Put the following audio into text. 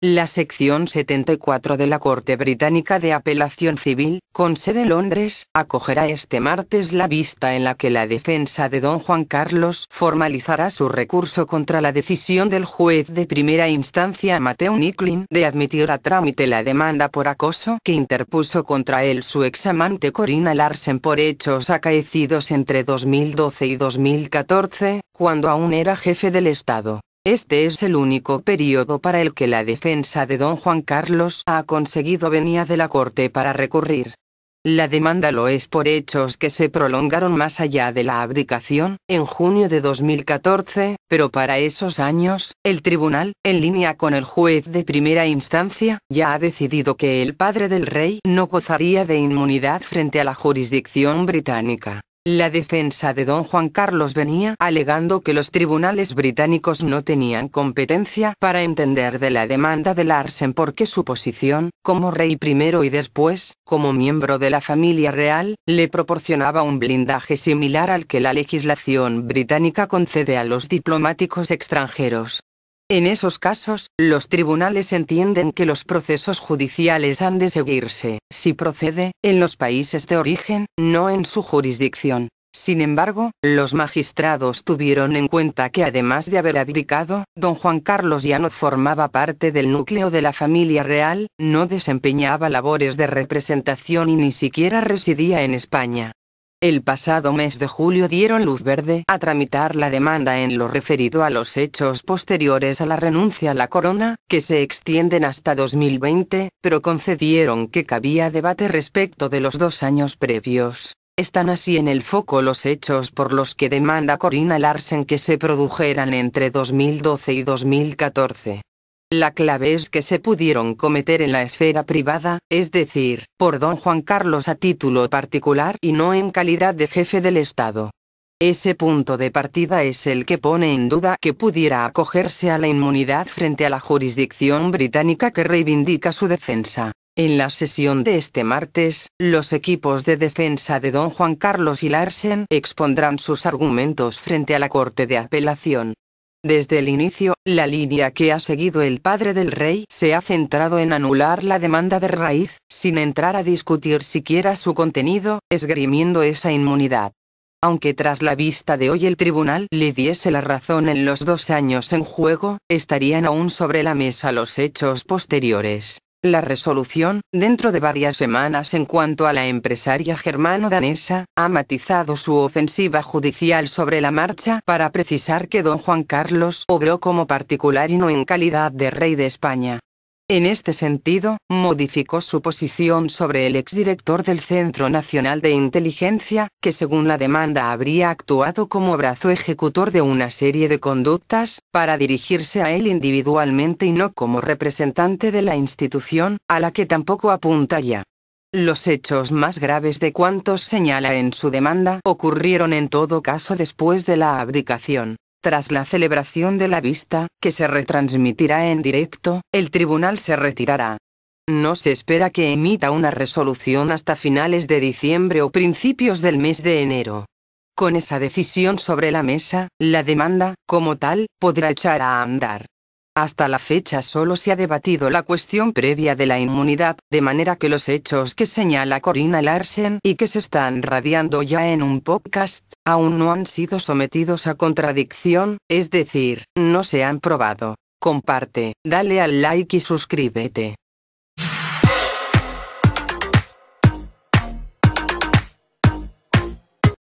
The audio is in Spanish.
La sección 74 de la Corte Británica de Apelación Civil, con sede en Londres, acogerá este martes la vista en la que la defensa de don Juan Carlos formalizará su recurso contra la decisión del juez de primera instancia Mateo Nicklin de admitir a trámite la demanda por acoso que interpuso contra él su examante Corina Larsen por hechos acaecidos entre 2012 y 2014, cuando aún era jefe del Estado. Este es el único periodo para el que la defensa de don Juan Carlos ha conseguido venir de la Corte para recurrir. La demanda lo es por hechos que se prolongaron más allá de la abdicación, en junio de 2014, pero para esos años, el tribunal, en línea con el juez de primera instancia, ya ha decidido que el padre del rey no gozaría de inmunidad frente a la jurisdicción británica. La defensa de don Juan Carlos venía alegando que los tribunales británicos no tenían competencia para entender de la demanda de Larsen porque su posición, como rey primero y después, como miembro de la familia real, le proporcionaba un blindaje similar al que la legislación británica concede a los diplomáticos extranjeros. En esos casos, los tribunales entienden que los procesos judiciales han de seguirse, si procede, en los países de origen, no en su jurisdicción. Sin embargo, los magistrados tuvieron en cuenta que además de haber abdicado, don Juan Carlos ya no formaba parte del núcleo de la familia real, no desempeñaba labores de representación y ni siquiera residía en España. El pasado mes de julio dieron luz verde a tramitar la demanda en lo referido a los hechos posteriores a la renuncia a la corona, que se extienden hasta 2020, pero concedieron que cabía debate respecto de los dos años previos. Están así en el foco los hechos por los que demanda Corina Larsen que se produjeran entre 2012 y 2014. La clave es que se pudieron cometer en la esfera privada, es decir, por don Juan Carlos a título particular y no en calidad de jefe del Estado. Ese punto de partida es el que pone en duda que pudiera acogerse a la inmunidad frente a la jurisdicción británica que reivindica su defensa. En la sesión de este martes, los equipos de defensa de don Juan Carlos y Larsen expondrán sus argumentos frente a la Corte de Apelación. Desde el inicio, la línea que ha seguido el padre del rey se ha centrado en anular la demanda de raíz, sin entrar a discutir siquiera su contenido, esgrimiendo esa inmunidad. Aunque tras la vista de hoy el tribunal le diese la razón en los dos años en juego, estarían aún sobre la mesa los hechos posteriores. La resolución, dentro de varias semanas en cuanto a la empresaria germano-danesa, ha matizado su ofensiva judicial sobre la marcha para precisar que don Juan Carlos obró como particular y no en calidad de rey de España. En este sentido, modificó su posición sobre el exdirector del Centro Nacional de Inteligencia, que según la demanda habría actuado como brazo ejecutor de una serie de conductas, para dirigirse a él individualmente y no como representante de la institución, a la que tampoco apunta ya. Los hechos más graves de cuantos señala en su demanda ocurrieron en todo caso después de la abdicación. Tras la celebración de la vista, que se retransmitirá en directo, el tribunal se retirará. No se espera que emita una resolución hasta finales de diciembre o principios del mes de enero. Con esa decisión sobre la mesa, la demanda, como tal, podrá echar a andar. Hasta la fecha solo se ha debatido la cuestión previa de la inmunidad, de manera que los hechos que señala Corina Larsen y que se están radiando ya en un podcast, aún no han sido sometidos a contradicción, es decir, no se han probado. Comparte, dale al like y suscríbete.